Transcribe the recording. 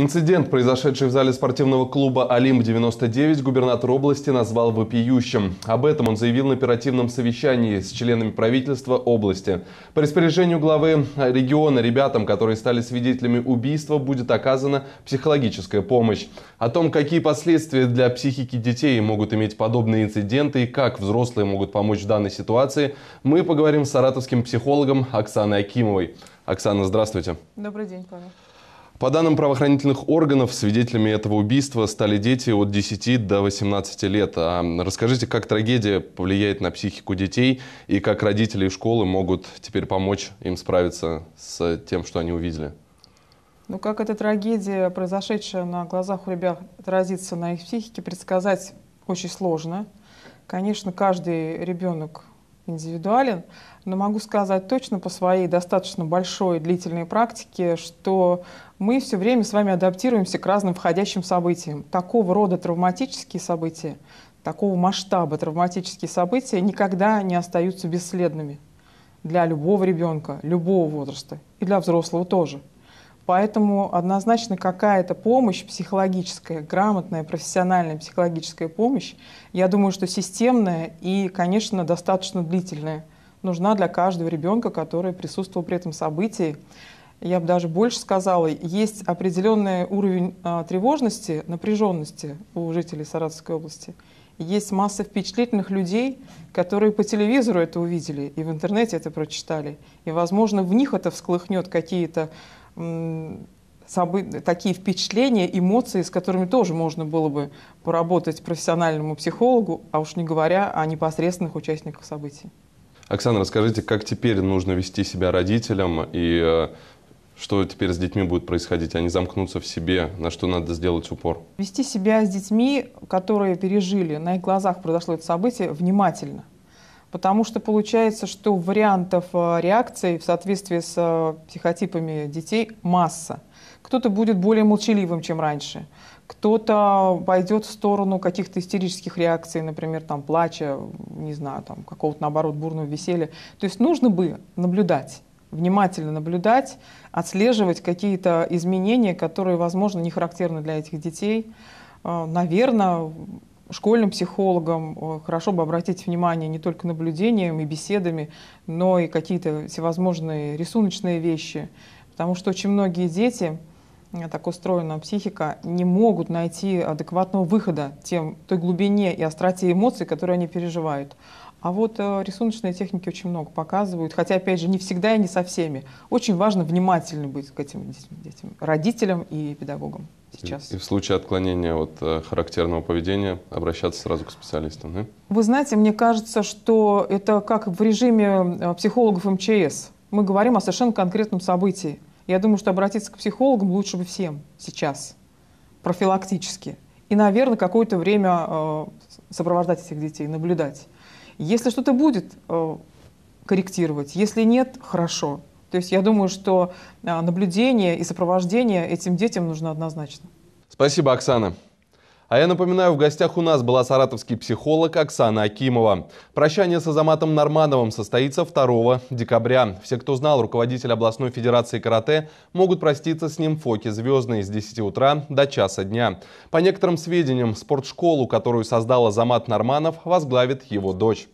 Инцидент, произошедший в зале спортивного клуба «Олимп-99», губернатор области назвал вопиющим. Об этом он заявил на оперативном совещании с членами правительства области. По распоряжению главы региона ребятам, которые стали свидетелями убийства, будет оказана психологическая помощь. О том, какие последствия для психики детей могут иметь подобные инциденты и как взрослые могут помочь в данной ситуации, мы поговорим с саратовским психологом Оксаной Акимовой. Оксана, здравствуйте. Добрый день, Павел. По данным правоохранительных органов, свидетелями этого убийства стали дети от 10 до 18 лет. А расскажите, как трагедия повлияет на психику детей и как родители и школы могут теперь помочь им справиться с тем, что они увидели? Ну, как эта трагедия, произошедшая на глазах у ребят, отразится на их психике, предсказать очень сложно. Конечно, каждый ребенок индивидуален, но могу сказать точно по своей достаточно большой длительной практике, что мы все время с вами адаптируемся к разным входящим событиям. Такого рода травматические события, такого масштаба травматические события никогда не остаются бесследными для любого ребенка, любого возраста и для взрослого тоже. Поэтому однозначно какая-то помощь психологическая, грамотная, профессиональная психологическая помощь, я думаю, что системная и, конечно, достаточно длительная, нужна для каждого ребенка, который присутствовал при этом событии. Я бы даже больше сказала, есть определенный уровень а, тревожности, напряженности у жителей Саратовской области. Есть масса впечатлительных людей, которые по телевизору это увидели и в интернете это прочитали. И, возможно, в них это всколыхнет какие-то собы- такие впечатления, эмоции, с которыми тоже можно было бы поработать профессиональному психологу, а уж не говоря о непосредственных участниках событий. Оксана, расскажите, как теперь нужно вести себя родителям и э, что теперь с детьми будет происходить? Они замкнутся в себе, на что надо сделать упор? Вести себя с детьми, которые пережили, на их глазах произошло это событие, внимательно – потому что получается, что вариантов э, реакций в соответствии с э, психотипами детей масса. Кто-то будет более молчаливым, чем раньше, кто-то пойдет в сторону каких-то истерических реакций, например, там, плача, не знаю, там, какого-то, наоборот, бурного веселья. То есть нужно бы наблюдать внимательно наблюдать, отслеживать какие-то изменения, которые, возможно, не характерны для этих детей. Э, Наверное, школьным психологам э, хорошо бы обратить внимание не только наблюдениями и беседами, но и какие-то всевозможные рисуночные вещи. Потому что очень многие дети, э, так устроена психика, не могут найти адекватного выхода тем, той глубине и остроте эмоций, которые они переживают. А вот э, рисуночные техники очень много показывают, хотя, опять же, не всегда и не со всеми. Очень важно внимательно быть к этим детям, родителям и педагогам сейчас. И в случае отклонения от э, характерного поведения обращаться сразу к специалистам. Да? Вы знаете, мне кажется, что это как в режиме э, психологов МЧС. Мы говорим о совершенно конкретном событии. Я думаю, что обратиться к психологам лучше бы всем сейчас, профилактически. И, наверное, какое-то время э, сопровождать этих детей, наблюдать. Если что-то будет, корректировать. Если нет, хорошо. То есть я думаю, что а, наблюдение и сопровождение этим детям нужно однозначно. Спасибо, Оксана. А я напоминаю, в гостях у нас была саратовский психолог Оксана Акимова. Прощание с Азаматом Нормановым состоится 2 декабря. Все, кто знал руководитель областной федерации карате, могут проститься с ним в фоке звездной с 10 утра до часа дня. По некоторым сведениям, спортшколу, которую создал Азамат Норманов, возглавит его дочь.